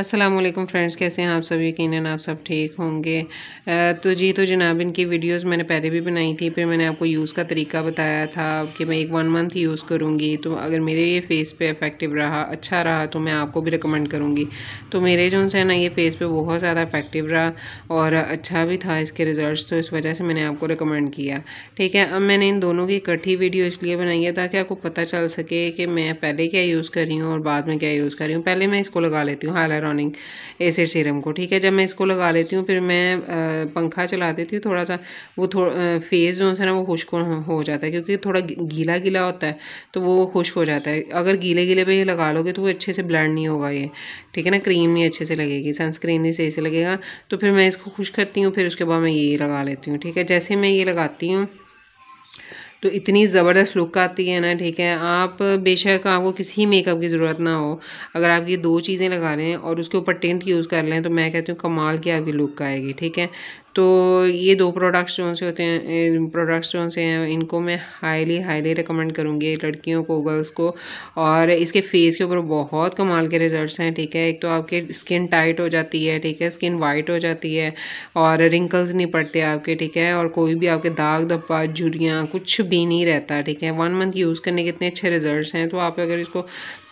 Aslam friends कैसे हैं आप सब यकीन आप सब ठीक होंगे तो जी तो जनाब इनकी वीडियोस मैंने पहले भी बनाई थी फिर मैंने आपको यूज़ का तरीका बताया था कि मैं एक वन मंथ यूज़ करूँगी तो अगर मेरे ये फेस पे इफ़ेक्टिव रहा अच्छा रहा तो मैं आपको भी रिकमेंड करूँगी तो मेरे जो उनसे ना ये फेस पर बहुत ज़्यादा इफ़ेक्टिव रहा और अच्छा भी था इसके रिज़ल्ट तो इस वजह से मैंने आपको रिकमेंड किया ठीक है अब मैंने इन दोनों की इकट्ठी वीडियो इसलिए बनाई है ताकि आपको पता चल सके कि मैं पहले क्या यूज़ कर रही हूँ और बाद में क्या यूज़ कर रही हूँ पहले मैं इसको लगा लेती हूँ हालांकि हियालुरोनिक एसिड सीरम को ठीक है जब मैं इसको लगा लेती हूँ फिर मैं पंखा चला देती हूँ थोड़ा सा वो थोड़ा फेस जो है ना वो खुश्क हो जाता है क्योंकि थोड़ा गीला गीला होता है तो वो खुश्क हो जाता है अगर गीले गीले पर ये लगा लोगे तो वो अच्छे से ब्लैंड नहीं होगा ये ठीक है ना क्रीम नहीं अच्छे से लगेगी सनस्क्रीन नहीं सही से लगेगा तो फिर मैं इसको खुश करती हूँ फिर उसके बाद मैं ये लगा लेती हूँ ठीक है जैसे मैं ये लगाती हूँ तो इतनी ज़बरदस्त लुक आती है ना ठीक है आप बेशक आपको किसी मेकअप की ज़रूरत ना हो अगर आप ये दो चीज़ें लगा लें और उसके ऊपर टेंट यूज़ कर लें तो मैं कहती हूँ कमाल की आपकी लुक आएगी ठीक है तो ये दो प्रोडक्ट्स जो से होते हैं प्रोडक्ट्स जो से हैं इनको मैं हाईली हाईली रिकमेंड करूँगी लड़कियों को गर्ल्स को और इसके फेस के ऊपर बहुत कमाल के रिजल्ट्स हैं ठीक है एक तो आपके स्किन टाइट हो जाती है ठीक है स्किन वाइट हो जाती है और रिंकल्स नहीं पड़ते आपके ठीक है और कोई भी आपके दाग धब्बा झुरियाँ कुछ भी नहीं रहता ठीक है वन मंथ यूज़ करने के इतने अच्छे रिज़ल्ट हैं तो आप अगर इसको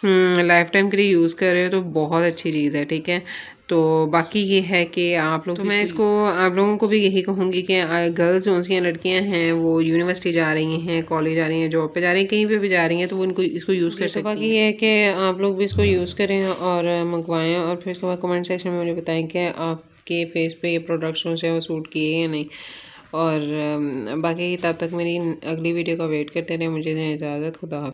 लाइफ टाइम हम्म, के लिए यूज़ कर रहे हो तो बहुत अच्छी चीज़ है ठीक है तो बाकी ये है कि आप लोग तो मैं इसको आप लोगों को भी यही कहूँगी कि गर्ल्स जो हैं लड़कियाँ हैं वो यूनिवर्सिटी जा रही हैं कॉलेज जा रही हैं जॉब पे जा रही हैं कहीं पे भी जा रही हैं तो वो इनको इसको यूज़ कर तो सकते हैं बाकी ये है कि आप लोग भी इसको यूज़ करें और मंगवाएं और फिर उसके बाद कमेंट सेक्शन में मुझे बताएँ कि आपके फेस पर ये प्रोडक्ट्स जो वो सूट किए या नहीं और बाकी तब तक मेरी अगली वीडियो का वेट करते रहें मुझे इजाज़त खुदा